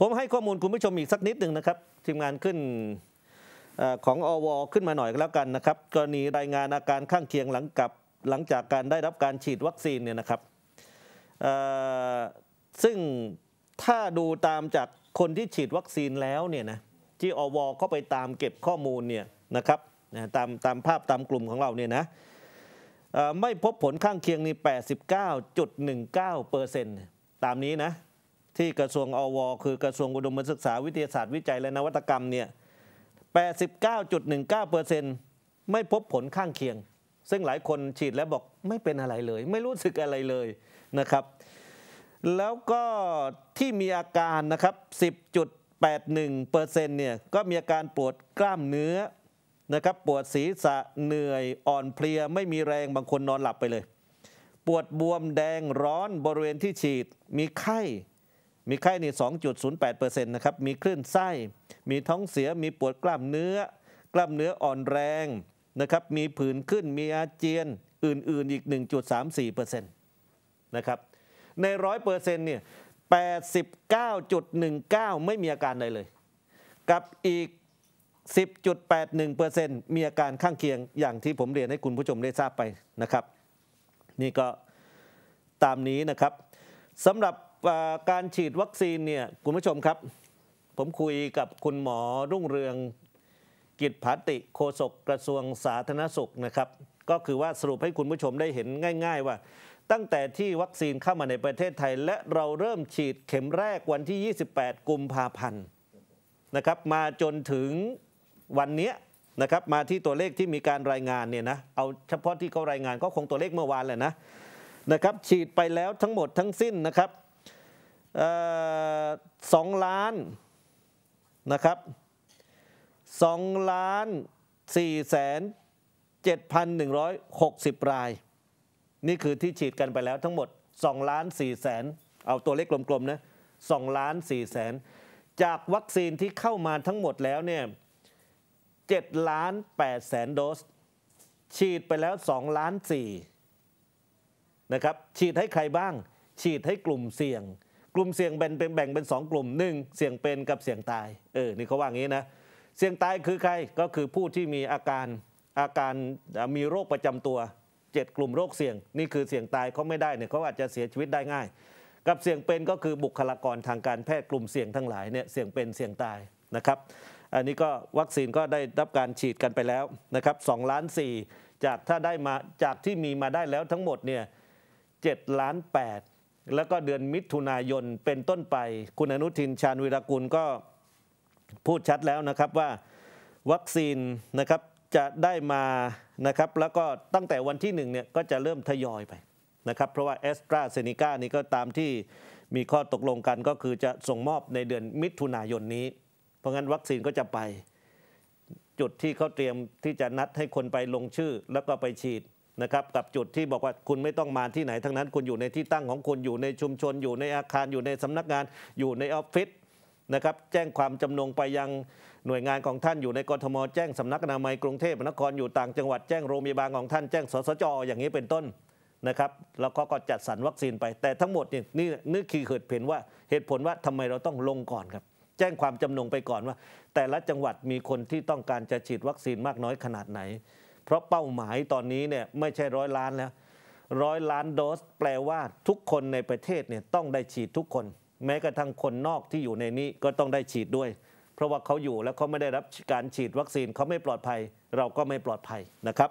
ผมให้ข้อมูลคุณผู้ชมอีกสักนิดหนึ่งนะครับทีมงานขึ้นของอวขึ้นมาหน่อยก็แล้วกันนะครับกรณีรายงานอาการข้างเคียงหลังกับหลังจากการได้รับการฉีดวัคซีนเนี่ยนะครับซึ่งถ้าดูตามจากคนที่ฉีดวัคซีนแล้วเนี่ยนะที่อวเข้าไปตามเก็บข้อมูลเนี่ยนะครับตามตามภาพตามกลุ่มของเราเนี่ยนะไม่พบผลข้างเคียงนี่89.19%ตามนี้นะที่กระทรวงอวคือกระทรวงอุดมศึกษาวิทยาศาสตร์วิจัยและนวัตกรรมเนี่ย89.19%ไม่พบผลข้างเคียง ซึ่งหลายคนฉีดแล้วบอกไม่เป็นอะไรเลย ไม่รู้สึกอะไรเลยนะครับ แล้วก็ที่มีอาการนะครับ10.81%เนี่ยก็มีอาการปวดกล้ามเนื้อนะครับปวดศีรษะเหนื่อยอ่อนเพลียไม่มีแรงบางคนนอนหลับไปเลย ปวดบวมแดงร้อนบริเวณที่ฉีดมีไข้มีไข้นี่2.08%นะครับ มีคลื่นไส้ มีท้องเสีย มีปวดกล้ามเนื้อ กล้ามเนื้ออ่อนแรงนะครับ มีผื่นขึ้น มีอาเจียน อื่น ๆอีก1.34%นะครับ ใน100%เนี่ย89.19 ไม่มีอาการใดเลย กับอีก 10.81%มีอาการข้างเคียงอย่างที่ผมเรียนให้คุณผู้ชมได้ทราบไปนะครับ นี่ก็ตามนี้นะครับสำหรับการฉีดวัคซีนเนี่ยคุณผู้ชมครับ ผมคุยกับคุณหมอรุ่งเรืองกิจพาติโฆษกกระทรวงสาธารณสุขนะครับ ก็คือว่าสรุปให้คุณผู้ชมได้เห็นง่ายๆ ว่า ตั้งแต่ที่วัคซีนเข้ามาในประเทศไทย และเราเริ่มฉีดเข็มแรกวันที่ 28 กุมภาพันธ์นะครับ มาจนถึงวันนี้นะครับมาที่ตัวเลขที่มีการรายงานเนี่ยนะเอาเฉพาะที่เขารายงานก็คงตัวเลขเมื่อวานแหละนะนะครับ ฉีดไปแล้วทั้งหมดทั้งสิ้นนะครับสองล้านนะครับสองล้านสี่แสนเจ็ดพันหนึ่งร้อยหกสิบราย นี่คือที่ฉีดกันไปแล้วทั้งหมดสองล้านสี่แสนเอาตัวเลขกลมๆนะสองล้านสี่แสนจากวัคซีนที่เข้ามาทั้งหมดแล้วเนี่ยเจ็ดล้านแปดแสนโดสฉีดไปแล้วสองล้านสี่นะครับฉีดให้ใครบ้าง ฉีดให้กลุ่มเสี่ยงกลุ่มเสี่ยงแบ่งเป็นแบ่งเป็น 2 กลุ่ม 1 เสี่ยงเป็นกับเสี่ยงตาย เออนี่เขาว่างี้นะเสี่ยงตายคือใครก็คือผู้ที่มีอาการอาการมีโรคประจำตัว 7 กลุ่มโรคเสี่ยงนี่คือเสี่ยงตายเขาไม่ได้เนี่ยเขาอาจจะเสียชีวิตได้ง่าย กับเสี่ยงเป็นก็คือบุคลากรทางการแพทย์กลุ่มเสี่ยงทั้งหลายเนี่ยเสี่ยงเป็นเสี่ยงตายนะครับ อันนี้ก็วัคซีนก็ได้รับการฉีดกันไปแล้วนะครับสล้านสจากถ้าได้มาจากที่มีมาได้แล้วทั้งหมดเนี่ยเล้าน8แล้วก็เดือนมิถุนายนเป็นต้นไป คุณอนุทินชาญวิรากูลก็พูดชัดแล้วนะครับว่าวัคซีนนะครับจะได้มานะครับแล้วก็ตั้งแต่วันที่หนึ่งเนี่ยก็จะเริ่มทยอยไปนะครับเพราะว่าแอสตราเซเนกานี่ก็ตามที่มีข้อตกลงกัน ก็คือจะส่งมอบในเดือนมิถุนายนนี้ เพราะงั้นวัคซีนก็จะไป จุดที่เขาเตรียมที่จะนัดให้คนไปลงชื่อแล้วก็ไปฉีดนะครับกับจุดที่บอกว่าคุณไม่ต้องมาที่ไหน ทั้งนั้นคุณอยู่ในที่ตั้งของคุณอยู่ในชุมชน อยู่ในอาคารอยู่ในสำนักงานอยู่ในออฟฟิศนะครับแจ้งความจำนงไปยังหน่วยงานของท่านอยู่ในกรทม แจ้งสำนักนามัยกรุงเทพมหานครอยู่ต่างจังหวัดแจ้งโรงพยาบาลของท่านแจ้งสสจ อย่างนี้เป็นต้นนะครับแล้วก็กจัดสรรวัคซีนไปแต่ทั้งหมดนี่นี่นีกคือเหตุผลว่าเหตุผลว่าทำไมเราต้องลงก่อนครับแจ้งความจำนงไปก่อนว่า แต่ละจังหวัดมีคนที่ต้องการจะฉีดวัคซีนมากน้อยขนาดไหนเพราะเป้าหมายตอนนี้เนี่ยไม่ใช่ร้อยล้านแล้วร้อยล้านโดสแปลว่าทุกคนในประเทศเนี่ยต้องได้ฉีดทุกคน แม้กระทั่งคนนอกที่อยู่ในนี้ก็ต้องได้ฉีดด้วย เพราะว่าเขาอยู่แล้วเขาไม่ได้รับการฉีดวัคซีนเขาไม่ปลอดภัย เราก็ไม่ปลอดภัยนะครับ